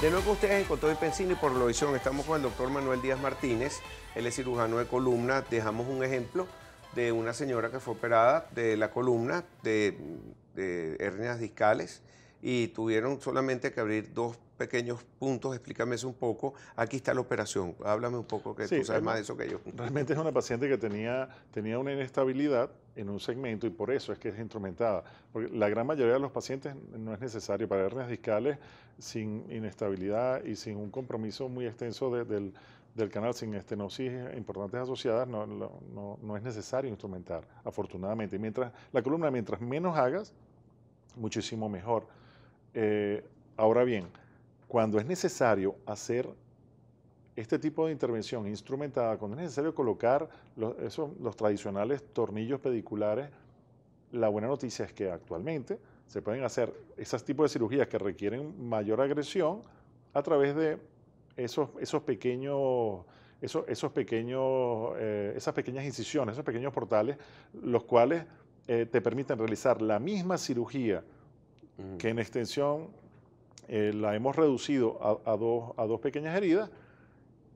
De nuevo ustedes en Pensino y por visión Estamos con el doctor Manuel Díaz Martínez. Él es cirujano de columna. Dejamos un ejemplo de una señora que fue operada de la columna de, hernias discales y tuvieron solamente que abrir dos pequeños puntos, explícame eso un poco. Aquí está la operación, háblame un poco, que tú sabes más de eso que yo. Realmente es una paciente que tenía, tenía una inestabilidad en un segmento y por eso es que es instrumentada. Porque la gran mayoría de los pacientes no es necesario para hernias discales sin inestabilidad y sin un compromiso muy extenso del, canal, sin estenosis importantes asociadas, no, es necesario instrumentar, afortunadamente. mientras, la columna, mientras menos hagas, muchísimo mejor. Eh, ahora bien, cuando es necesario hacer este tipo de intervención instrumentada, cuando es necesario colocar los, esos, los tradicionales tornillos pediculares, la buena noticia es que actualmente se pueden hacer esos tipos de cirugías que requieren mayor agresión a través de esos, esos pequeños, esos, pequeños, eh, esas pequeñas incisiones, esos pequeños portales, los cuales eh, te permiten realizar la misma cirugía que en extensión eh, la hemos reducido a, dos, a dos pequeñas heridas,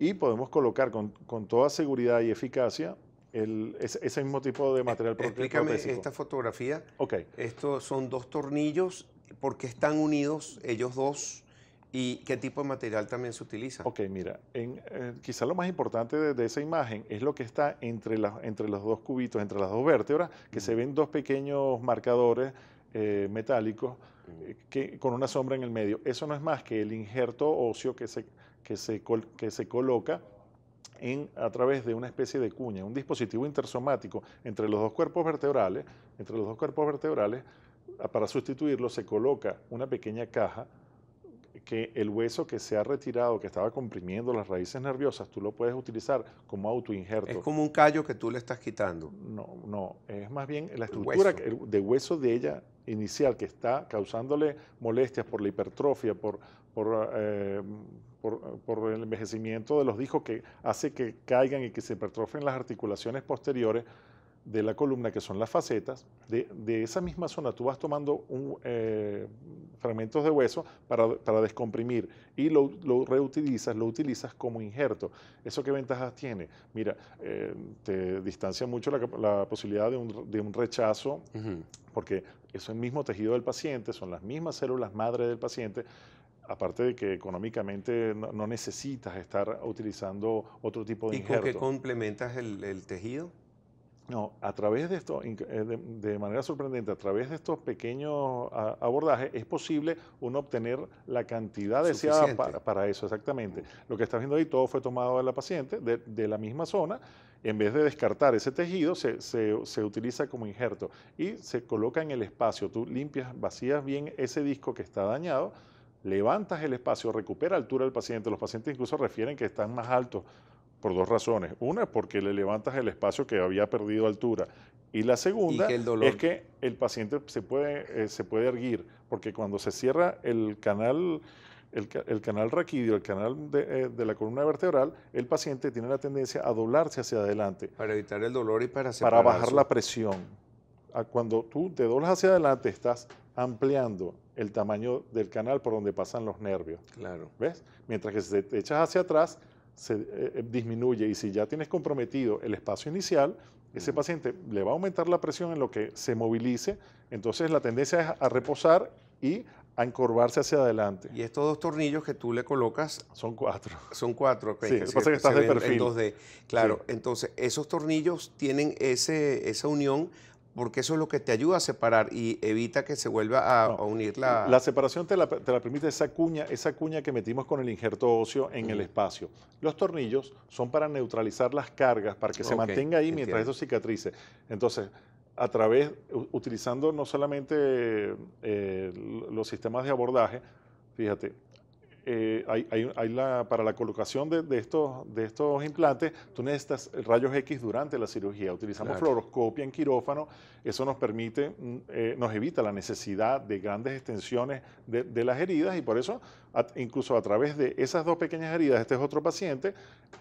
y podemos colocar con, toda seguridad y eficacia ese, mismo tipo de material Explícame si esta fotografía. Ok. Estos son dos tornillos, ¿por qué están unidos ellos dos? ¿Y qué tipo de material también se utiliza? Ok, mira, en, eh, quizá lo más importante de, esa imagen es lo que está entre, entre los dos cubitos, entre las dos vértebras, que se ven dos pequeños marcadores eh, metálicos eh, que, con una sombra en el medio. Eso no es más que el injerto óseo que se, que se, que se coloca en, a través de una especie de cuña, un dispositivo intersomático entre los dos cuerpos vertebrales, entre los dos cuerpos vertebrales, ah, para sustituirlo se coloca una pequeña caja que el hueso que se ha retirado, que estaba comprimiendo las raíces nerviosas, tú lo puedes utilizar como autoinjerto. Es como un callo que tú le estás quitando. No, no, es más bien la estructura de hueso de ella inicial que está causándole molestias por la hipertrofia, por, por eh, eh, por, el envejecimiento de los discos que hace que caigan y que se pertrofen las articulaciones posteriores de la columna, que son las facetas, de, esa misma zona tú vas tomando un, eh, fragmentos de hueso para, descomprimir y lo, reutilizas, lo utilizas como injerto. ¿Eso qué ventajas tiene? Mira, eh, te distancia mucho la, posibilidad de un, rechazo, porque es el mismo tejido del paciente, son las mismas células madre del paciente, aparte de que económicamente no, necesitas estar utilizando otro tipo de ¿Y con qué complementas el, tejido? No, a través de esto, eh, de manera sorprendente, a través de estos pequeños ah, abordajes es posible uno obtener la cantidad deseada para, eso, exactamente. Lo que estás viendo ahí, todo fue tomado de la paciente, de, la misma zona, en vez de descartar ese tejido, se, se, utiliza como injerto y se coloca en el espacio. Tú limpias, vacías bien ese disco que está dañado levantas el espacio, recupera altura del paciente. Los pacientes incluso refieren que están más altos por dos razones. Una porque le levantas el espacio que había perdido altura. Y la segunda es que el paciente se puede, eh, se puede erguir, porque cuando se cierra el canal, el, el canal raquídeo, el canal eh, de, la columna vertebral, el paciente tiene la tendencia a doblarse hacia adelante. Para evitar el dolor y para Para bajar la presión. Ah, cuando tú te doblas hacia adelante, estás ampliando el tamaño del canal por donde pasan los nervios. Claro. ¿Ves? Mientras que si te echas hacia atrás, se eh, eh, disminuye y si ya tienes comprometido el espacio inicial, ese paciente le va a aumentar la presión en lo que se movilice, entonces la tendencia es a reposar y a encorvarse hacia adelante. Y estos dos tornillos que tú le colocas... Son cuatro. Son cuatro. sí, que, estás de perfil. 2D. Claro, entonces esos tornillos tienen ese, esa unión porque eso es lo que te ayuda a separar y evita que se vuelva a, unir la... La separación te la, permite esa cuña, esa cuña que metimos con el injerto óseo en el espacio. Los tornillos son para neutralizar las cargas, para que se mantenga ahí mientras eso cicatrice. Entonces, a través, utilizando no solamente eh, los sistemas de abordaje, fíjate, eh, hay, la, para la colocación de, estos, implantes, tú necesitas rayos X durante la cirugía. Utilizamos fluoroscopia en quirófano, eso nos permite, mm, eh, nos evita la necesidad de grandes extensiones de, las heridas y por eso incluso a través de esas dos pequeñas heridas, este es otro paciente,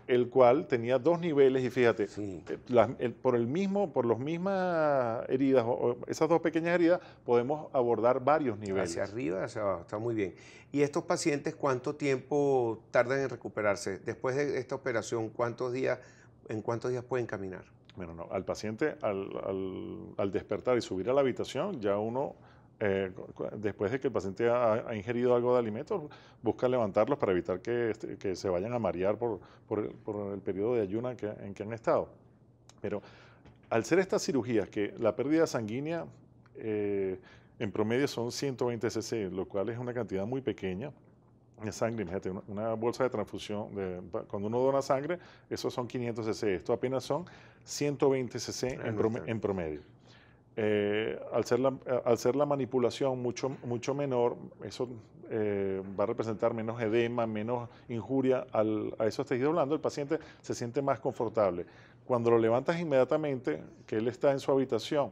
el cual tenía dos niveles y fíjate, eh, por el mismo, por las mismas heridas, esas dos pequeñas heridas, podemos abordar varios niveles. Hacia arriba, hacia abajo, está muy bien. ¿Y estos pacientes cuánto tiempo tardan en recuperarse? Después de esta operación, ¿cuántos días, ¿en cuántos días pueden caminar? Bueno, al paciente al, al despertar y subir a la habitación, ya uno eh, después de que el paciente ha, ingerido algo de alimento, busca levantarlos para evitar que, este, que se vayan a marear por, por, el periodo de ayuno en que, han estado. Pero al ser estas cirugías, que la pérdida sanguínea eh, en promedio son 120 cc, lo cual es una cantidad muy pequeña de sangre, imagínate, una bolsa de transfusión, cuando uno dona sangre, esos son 500 cc, esto apenas son 120 cc en promedio. Eh, al, ser la, manipulación mucho, menor, eso eh, va a representar menos edema, menos injuria al, a eso tejidos hablando, el paciente se siente más confortable. Cuando lo levantas inmediatamente, que él está en su habitación,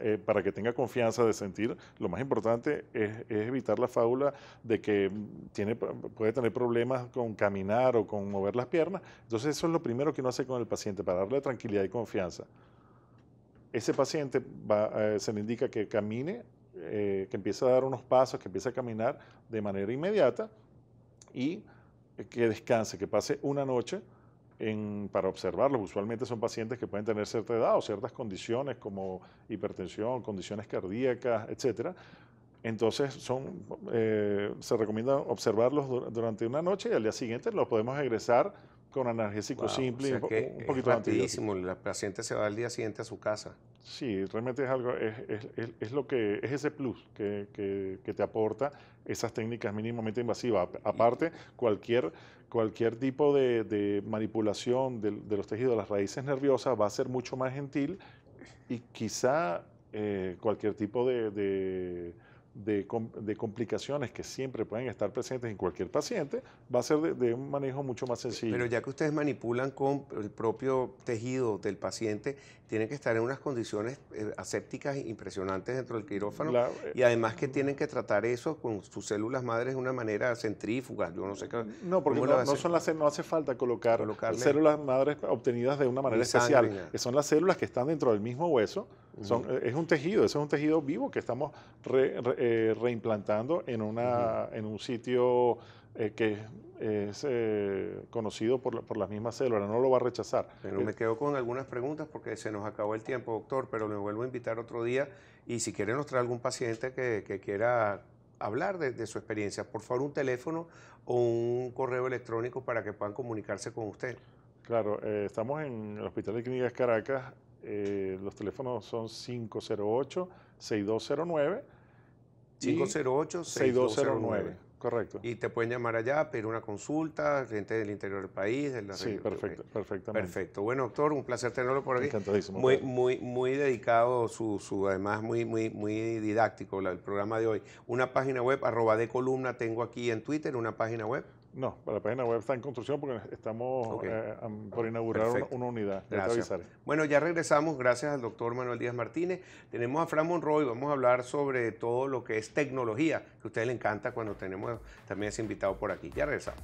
eh, para que tenga confianza de sentir, lo más importante es, evitar la fábula de que puede tener problemas con caminar o con mover las piernas. Entonces eso es lo primero que uno hace con el paciente, para darle tranquilidad y confianza. Ese paciente eh, se le indica que camine, eh, que empiece a dar unos pasos, que empiece a caminar de manera inmediata y que descanse, que pase una noche para observarlo. Usualmente son pacientes que pueden tener cierta edad o ciertas condiciones como hipertensión, condiciones cardíacas, etc. Entonces eh, se recomienda observarlos durante una noche y al día siguiente los podemos egresar con analgésico simple, un poquito es rapidísimo, La paciente se va al día siguiente a su casa. Sí, realmente es algo, es, es, lo que, es ese plus que, te aporta esas técnicas mínimamente invasivas. Aparte, cualquier, cualquier tipo de, manipulación de, los tejidos, las raíces nerviosas, va a ser mucho más gentil y quizá eh, cualquier tipo de de, complicaciones que siempre pueden estar presentes en cualquier paciente, va a ser de, un manejo mucho más sencillo. Pero ya que ustedes manipulan con el propio tejido del paciente, tienen que estar en unas condiciones eh, asépticas impresionantes dentro del quirófano y además que eh, tienen que tratar eso con sus células madres de una manera centrífuga, yo no sé No, porque no, no hace falta colocar células madres obtenidas de una manera especial, que son las células que están dentro del mismo hueso, eh, es un tejido, ese es un tejido vivo que estamos eh, reimplantando en, una, en un sitio eh, que es conocido por, por, las mismas células, no lo va a rechazar. Pero me quedo con algunas preguntas porque se nos acabó el tiempo, doctor, pero le vuelvo a invitar otro día y si quiere nos trae algún paciente que, quiera hablar de, su experiencia, por favor un teléfono o un correo electrónico para que puedan comunicarse con usted. Claro, estamos en el Hospital de Clínicas Caracas eh, los teléfonos son 508-6209. 508-6209. Correcto. Y te pueden llamar allá, pedir una consulta, gente del interior del país. De la sí, perfecto, Perfecto. Bueno, doctor, un placer tenerlo por aquí. Encantadísimo. Muy, muy, muy dedicado, su, además muy, muy, muy didáctico el programa de hoy. Una página web, arroba de columna, tengo aquí en Twitter una página web. No, la página web está en construcción porque estamos eh, por inaugurar una, unidad. bueno, ya regresamos. Gracias al doctor Manuel Díaz Martínez. Tenemos a Fran Monroy. Vamos a hablar sobre todo lo que es tecnología, que a usted le encanta cuando tenemos también ese invitado por aquí. Ya regresamos.